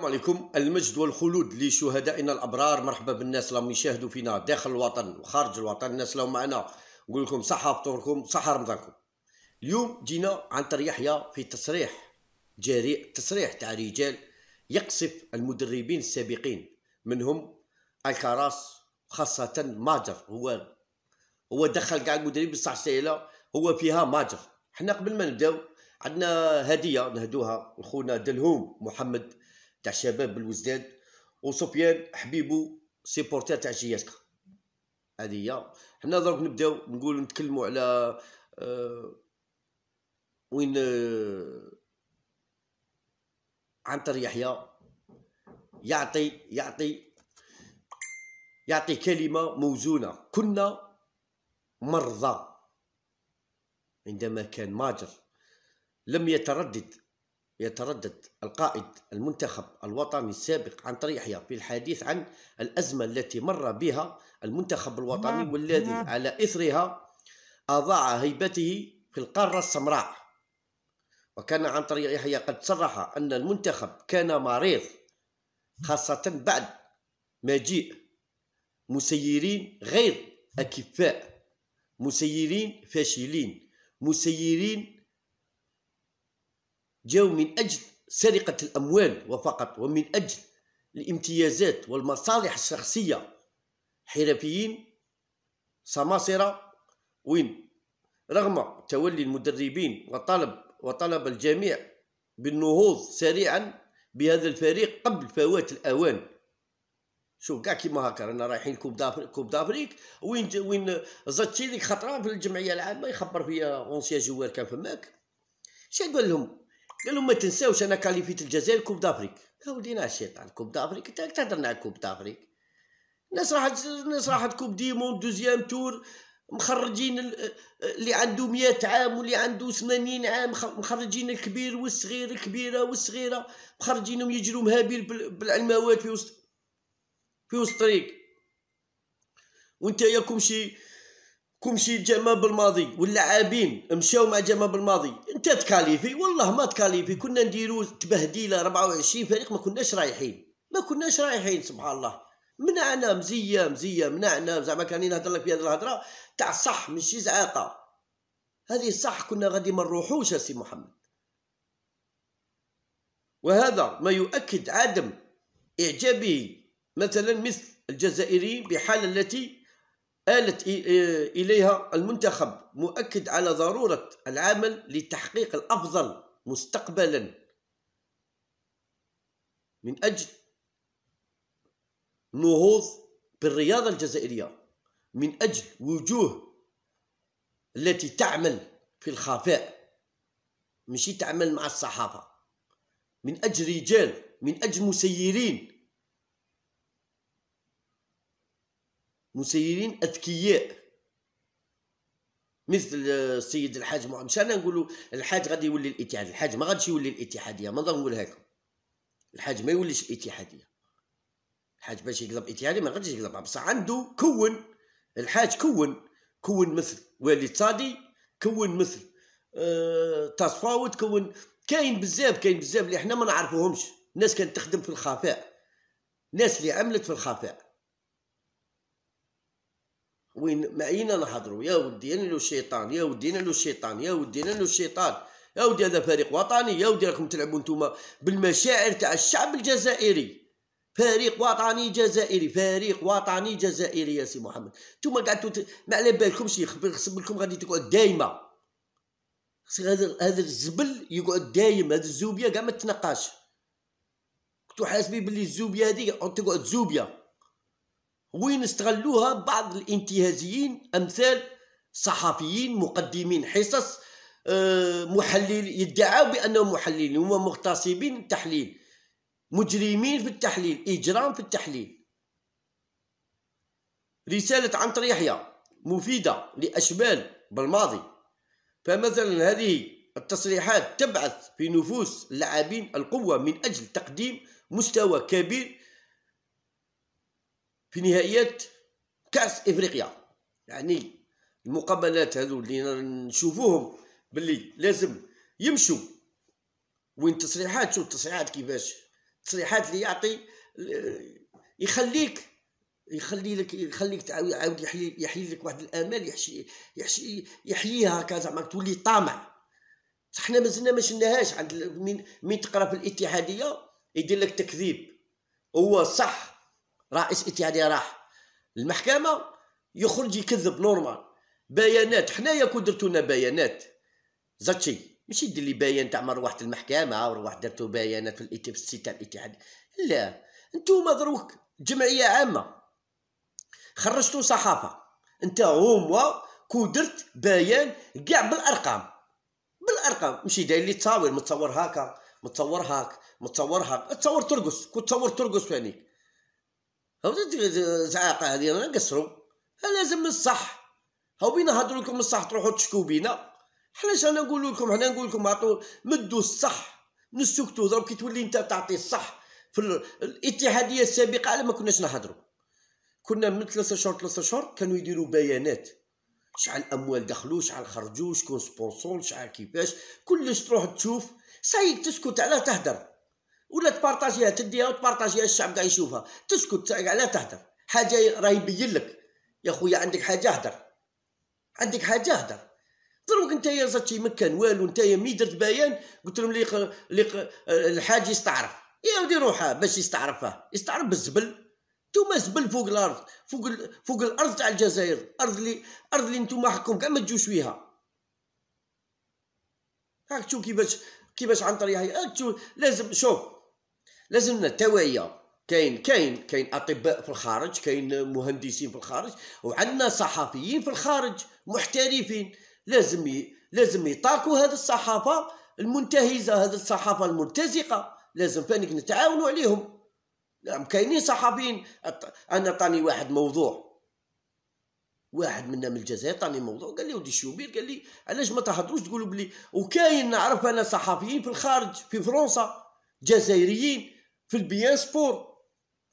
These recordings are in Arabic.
السلام عليكم المجد والخلود لشهدائنا الابرار مرحبا بالناس اللي يشاهدوا فينا داخل الوطن وخارج الوطن الناس اللي معنا نقول لكم صحه فطوركم صحه رمضانكم اليوم جينا عن طريق يحيى في تصريح جريء تصريح تاع رجال يقصف المدربين السابقين منهم الكراس خاصه ماجر هو هو دخل كاع المدربين بصح سهله هو فيها ماجر حنا قبل ما نبداو عندنا هديه نهدوها لخونا دلهوم محمد تاع شباب بالوزداد وسفيان حبيبو سيبورتير تاع جياسكا هذه هي حنا دروك نبداو نقول نتكلموا على أه وين أه عنتر يحيى يعطي يعطي يعطي كلمة موزونة كنا مرضى عندما كان ماجر لم يتردد يتردد القائد المنتخب الوطني السابق عن طريق يحيى في الحديث عن الأزمة التي مر بها المنتخب الوطني نعم، والذي نعم. على إثرها أضاع هيبته في القارة السمراء وكان عن طريق يحيى قد صرح أن المنتخب كان مريض خاصة بعد مجيء مسيرين غير أكفاء مسيرين فاشلين مسيرين جاءوا من أجل سرقة الأموال وفقط ومن أجل الامتيازات والمصالح الشخصية حرفيين سماسرة وين رغم تولي المدربين وطلب وطلب الجميع بالنهوض سريعا بهذا الفريق قبل فوات الأوان شوف كاع كيما هكا رانا رايحين كوب دافريك كوب دافريك وين وين زاتشي ديك خطره في الجمعيه العامه يخبر فيا اونسيا جوار كان فماك شنو قال لهم قال لهم ما تنساوش انا كاليفيت الجزائر كوب دافريك يا ولينا الشيطان كوب دافريك انت تهضرنا على كوب دافريك الناس راحت الناس راحت كوب دي دوزيام تور مخرجين اللي عنده مية عام واللي عنده ثمانين عام مخرجين الكبير والصغير الكبيرة والصغيرة مخرجينهم يجروا مهابيل بالعلماوات في وسط في وسط الطريق وانت ياكم شي كومشي جمال بالماضي واللاعبين مشاو مع جمال بالماضي انت تكاليفي والله ما تكاليفي كنا نديرو تبهديله 24 فريق ما كناش رايحين ما كناش رايحين سبحان الله منعنا مزيه مزيه منعنا زعما كاني نهضر لك في هذه الهضره تاع صح ماشي زعاقه هذه صح كنا غادي ما نروحوش سي محمد وهذا ما يؤكد عدم اعجابه مثلا مثل الجزائريين بحال التي آلت إليها المنتخب مؤكد على ضرورة العمل لتحقيق الأفضل مستقبلا من أجل نهوض بالرياضة الجزائرية من أجل وجوه التي تعمل في الخفاء مشي تعمل مع الصحافة من أجل رجال من أجل مسيرين مسيرين اذكياء مثل آه، السيد الحاج محمد مش انا نقولوا الحاج غادي يولي الاتحاد الحاج ما غاديش يولي الاتحاديه ما نقولها لكم الحاج ما يوليش الاتحاديه الحاج باش يقلب اتحادي ما غاديش يقلبها بصح عنده كون الحاج كون كون مثل والد صادي كون مثل أه تصفاوت كون كاين بزاف كاين بزاف اللي احنا ما نعرفوهمش ناس كانت تخدم في الخفاء ناس اللي عملت في الخفاء وين ما اين نهضروا يا ودي انا لو شيطان يا ودي انا لو شيطان يا ودي انا لو شيطان يا ودي هذا فريق وطني يا ودي راكم تلعبوا نتوما بالمشاعر تاع الشعب الجزائري فريق وطني جزائري فريق وطني جزائري يا سي محمد نتوما قعدتوا ت... ما على بالكمش يخصب لكم غادي تقعد دائما هذا هذا الزبل يقعد دايم هذا الزوبيه قاع ما تنقاش كنتو حاسبين بلي الزوبيه هذه تقعد زوبيه وين استغلوها بعض الانتهازيين امثال صحفيين مقدمين حصص آه، محلل يدعوا بانهم محللين هما مغتصبين التحليل مجرمين في التحليل اجرام في التحليل رساله عنتر يحيى مفيده لاشبال بالماضي فمثلا هذه التصريحات تبعث في نفوس اللاعبين القوه من اجل تقديم مستوى كبير في نهائيات كاس افريقيا يعني المقابلات هذو اللي نشوفوهم باللي لازم يمشوا وين تصريحات شو التصريحات كيفاش التصريحات اللي يعطي يخليك يخلي لك يخليك تعاود يحيي, لك واحد الامال يحشي يحشي يحييها هكا زعما تولي طامع حنا مازلنا ما شناهاش عند من تقرا في الاتحاديه يدير لك تكذيب هو صح رئيس اتحاديه راح المحكمه يخرج يكذب نورمال بيانات حنايا كون درتو لنا بيانات زاتشي ماشي دير لي بيان تاع مروحة المحكمة المحكمه وروح درتو بيانات في الاتحاد تاع الاتحاد لا نتوما دروك جمعيه عامه خرجتو صحافه انت هما كودرت درت بيان كاع بالارقام بالارقام ماشي داير لي تصاور متصور هاكا متصور هاك متصور هاك تصور ترقص كنت تصور ترقص فانيك هاو زعاقه هذه رانا نقصرو لازم الصح هاو بينا هضر لكم الصح تروحوا تشكو بينا حناش انا نقول لكم حنا نقول لكم عطوا مدوا الصح نسكتوا ضرب كي تولي انت تعطي الصح في الاتحاديه السابقه على ما كناش نهضروا كنا من ثلاثة شهور ثلاثة شهور كانوا يديروا بيانات شحال اموال دخلوا شحال خرجوا شكون سبونسور شحال كيفاش كلش تروح تشوف سايك تسكت على تهدر ولا تبارطاجيها تديها وتبارطاجيها الشعب قاعد يشوفها تسكت لا تهدر حاجه راه يبين لك يا خويا عندك حاجه اهدر عندك حاجه اهدر دروك انت يا زاتشي مكان والو انت مي درت بيان قلت لهم لي لي الحاج يستعرف يا ودي روحها باش يستعرفها يستعرف بالزبل نتوما زبل فوق الارض فوق ال... فوق الارض تاع الجزائر ارض لي ارض لي نتوما حكم كاع ما تجوش فيها هاك تشوف كيفاش كيفاش عن يحيى هاك تشوف لازم شوف لازمنا التوعيه كاين كاين كاين اطباء في الخارج كاين مهندسين في الخارج وعندنا صحفيين في الخارج محترفين لازم ي... لازم يطاقوا هذه الصحافه المنتهزه هذه الصحافه المرتزقه لازم فانك نتعاونوا عليهم نعم كاينين صحفيين انا طاني واحد موضوع واحد منا من الجزائر طاني موضوع قال لي ودي الشوبير قال لي علاش ما تهضروش تقولوا بلي وكاين نعرف انا صحفيين في الخارج في فرنسا جزائريين في البيان سبور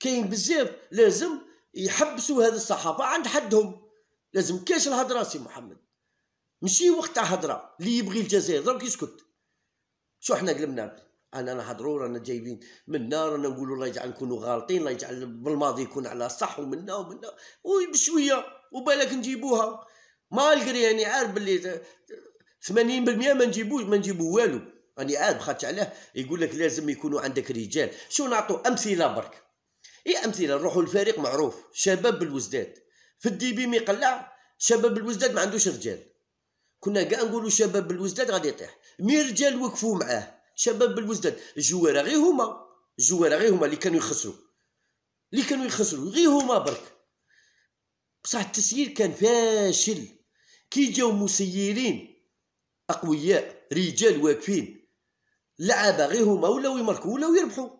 كاين بزاف لازم يحبسوا هذا الصحافه عند حدهم لازم كاش الهضره سي محمد ماشي وقت تاع هضره اللي يبغي الجزائر دروك يسكت شو احنا قلبنا انا نهضروا رانا جايبين منا رانا نقولوا الله يجعل نكونوا غالطين الله يجعل بالماضي يكون على صح ومنا ومنا وبشويه وبالك نجيبوها مالغري يعني عارف باللي 80% ما نجيبوش ما نجيبو والو راني عاد خاطش عليه يقول لك لازم يكونوا عندك رجال شو نعطوا امثله برك اي امثله نروحوا الفريق معروف شباب الوزداد في الديبي ميقلع شباب الوزداد ما عندوش رجال كنا كاع نقولوا شباب الوزداد غادي يطيح مي رجال وقفوا معاه شباب الوزداد الجواره غير هما الجواره غير هما اللي كانوا يخسروا اللي كانوا يخسروا غير هما برك بصح التسيير كان فاشل كي جاو مسيرين اقوياء رجال واقفين لعابه غير هما ولاو يماركو ولاو يربحو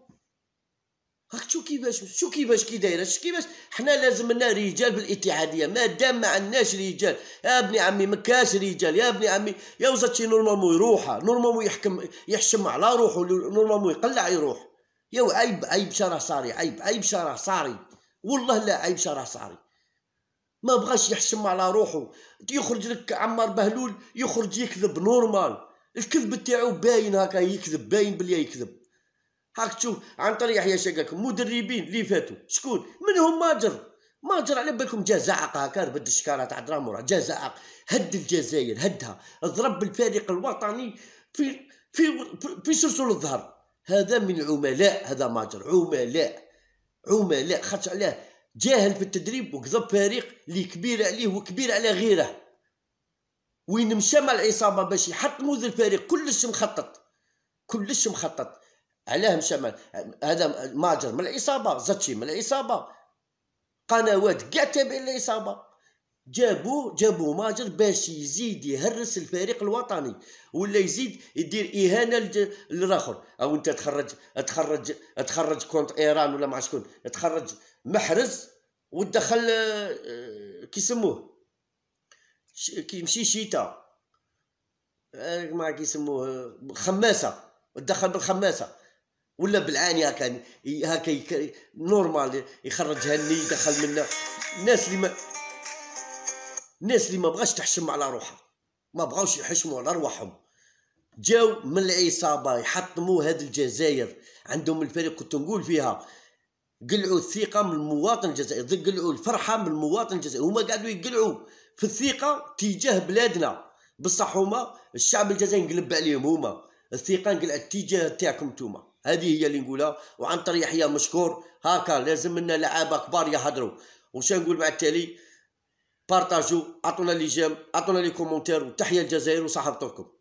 هاك شو كيفاش شو كيفاش كي دايره شو كيفاش حنا لازم لنا رجال بالاتحاديه مادام ما عندناش رجال يا ابني عمي ما كاش رجال يا ابني عمي يا وزاتشي نورمالمون يروحها نورمالمون يحكم يحشم على روحه نورمالمون يقلع يروح يا عيب عيب شرع صاري عيب عيب شرع صاري والله لا عيب شرع صاري ما بغاش يحشم على روحه يخرج لك عمار بهلول يخرج يكذب نورمال الكذب تاعو باين هكا يكذب باين بلي يكذب هاك تشوف عن طريق يحيى شقاك مدربين اللي فاتوا شكون منهم ماجر ماجر على بالكم جا زعق هكا بد الشكاره تاع درامورا جا زعق هد الجزائر هدها ضرب الفريق الوطني في في في سلسل الظهر هذا من عملاء هذا ماجر عملاء عملاء خاطر علاه جاهل في التدريب وكذب فريق اللي كبير عليه وكبير على غيره وين مشى مع العصابه باش يحطموا ذا الفريق كلش مخطط كلش مخطط علاه مشى مع هذا ماجر من العصابه زاتشي من العصابه قنوات كاع تابعين للعصابه جابو جابو ماجر باش يزيد يهرس الفريق الوطني ولا يزيد يدير اهانه للاخر او انت تخرج تخرج تخرج كونت ايران ولا ما شكون تخرج محرز ودخل آه، كيسموه كيمشي شتاء آه، ما كيسموه خماسه تدخل بالخماسه ولا بالعاني هكا هكا نورمال يخرجها اللي يدخل منا الناس اللي ما الناس اللي ما بغاش تحشم على روحها ما بغاوش يحشموا على رواحهم جاو من العصابه يحطموا هاد الجزائر عندهم الفريق كنت نقول فيها قلعوا الثقه من المواطن الجزائري قلعوا الفرحه من المواطن الجزائري هما قاعدوا يقلعوا في الثقه تجاه بلادنا بصح هما الشعب الجزائري نقلب عليهم هما الثقه نقلع تجاه تاعكم نتوما هذه هي اللي نقولها طريق يحيى مشكور هاكا لازم لنا لعابه كبار يهضروا وش نقول بعد التالي بارتاجو عطونا لي جيم عطونا لي كومونتير وتحيه الجزائر وصحه